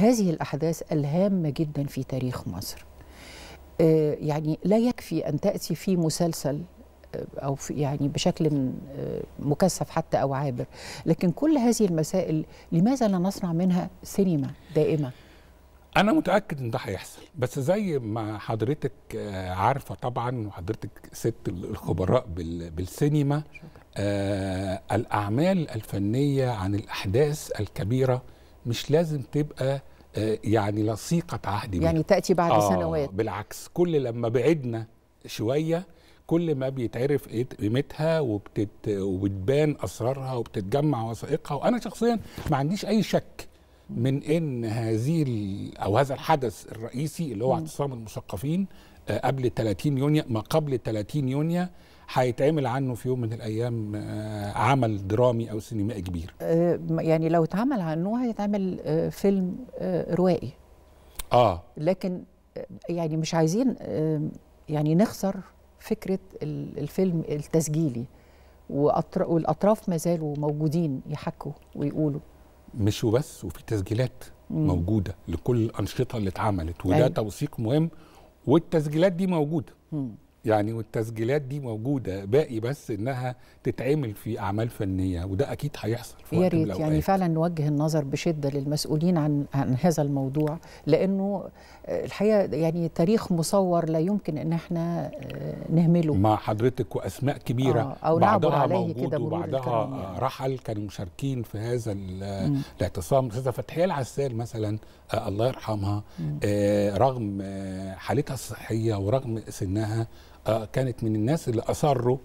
هذه الأحداث الهامة جدا في تاريخ مصر آه، يعني لا يكفي أن تأتي في مسلسل آه، أو في يعني بشكل آه، مكثف حتى أو عابر لكن كل هذه المسائل لماذا لا نصنع منها سينما دائمة؟ أنا متأكد إن ده هيحصل بس زي ما حضرتك عارفة طبعا وحضرتك ست الخبراء بالسينما آه الأعمال الفنية عن الأحداث الكبيرة مش لازم تبقى آه، يعني لصيقه عهد بيه. يعني تاتي بعد آه سنوات بالعكس كل لما بعدنا شويه كل ما بيتعرف قيمتها وبتت وبتبان اسرارها وبتتجمع وثائقها وانا شخصيا ما عنديش اي شك من ان هذه او هذا الحدث الرئيسي اللي هو اعتصام المثقفين آه، قبل 30 يونيو ما قبل 30 يونيو هيتعمل عنه في يوم من الايام آه، عمل درامي او سينمائي كبير آه، يعني لو اتعمل عنه هيتعمل آه، فيلم روائي اه لكن يعني مش عايزين يعني نخسر فكره الفيلم التسجيلي والاطراف ما زالوا موجودين يحكوا ويقولوا مش وبس وفي تسجيلات مم. موجوده لكل الانشطه اللي اتعملت وده أيوة. توثيق مهم والتسجيلات دي موجوده مم. يعني والتسجيلات دي موجوده باقي بس انها تتعمل في اعمال فنيه وده اكيد هيحصل في يا ريت يعني فعلا نوجه النظر بشده للمسؤولين عن عن هذا الموضوع لانه الحقيقه يعني تاريخ مصور لا يمكن ان احنا آه، نهمله مع حضرتك واسماء كبيره آه أو بعضها عليه موجود وبعدها يعني. رحل كانوا مشاركين في هذا الاعتصام الاستاذه فتحيه العسال مثلا آه، الله يرحمها آه رغم آه، حالتها الصحيه ورغم سنها آه، كانت من الناس اللي اصروا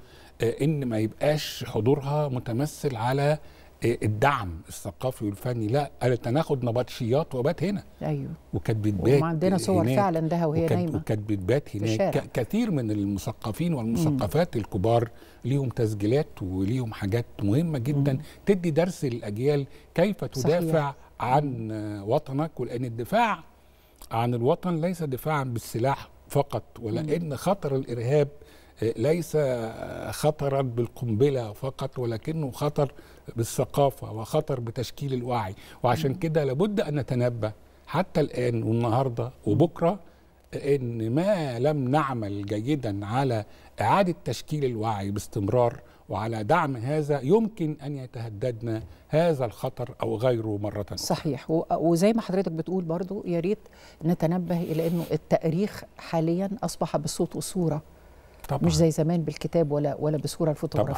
آه، ان ما يبقاش حضورها متمثل على آه، الدعم الثقافي والفني لا قالت انا اخد نبطشيات وبات هنا ايوه وكانت بتبات عندنا صور فعلا لها وهي نايمه وكانت بتبات هناك كثير من المثقفين والمثقفات مم. الكبار ليهم تسجيلات وليهم حاجات مهمه جدا مم. تدي درس للاجيال كيف تدافع صحيح. عن وطنك ولان الدفاع عن الوطن ليس دفاعا بالسلاح فقط ولأن خطر الإرهاب آه، ليس آه، خطرا بالقنبله فقط ولكنه خطر بالثقافه وخطر بتشكيل الوعي وعشان كده لابد ان نتنبه حتى الان والنهارده وبكره ان ما لم نعمل جيدا على اعاده تشكيل الوعي باستمرار وعلى دعم هذا يمكن ان يتهددنا هذا الخطر او غيره مره أخرى. صحيح وزي ما حضرتك بتقول برضو يا ريت نتنبه الى انه التاريخ حاليا اصبح بالصوت والصوره طبعا. مش زي زمان بالكتاب ولا ولا بالصوره الفوتوغرافيه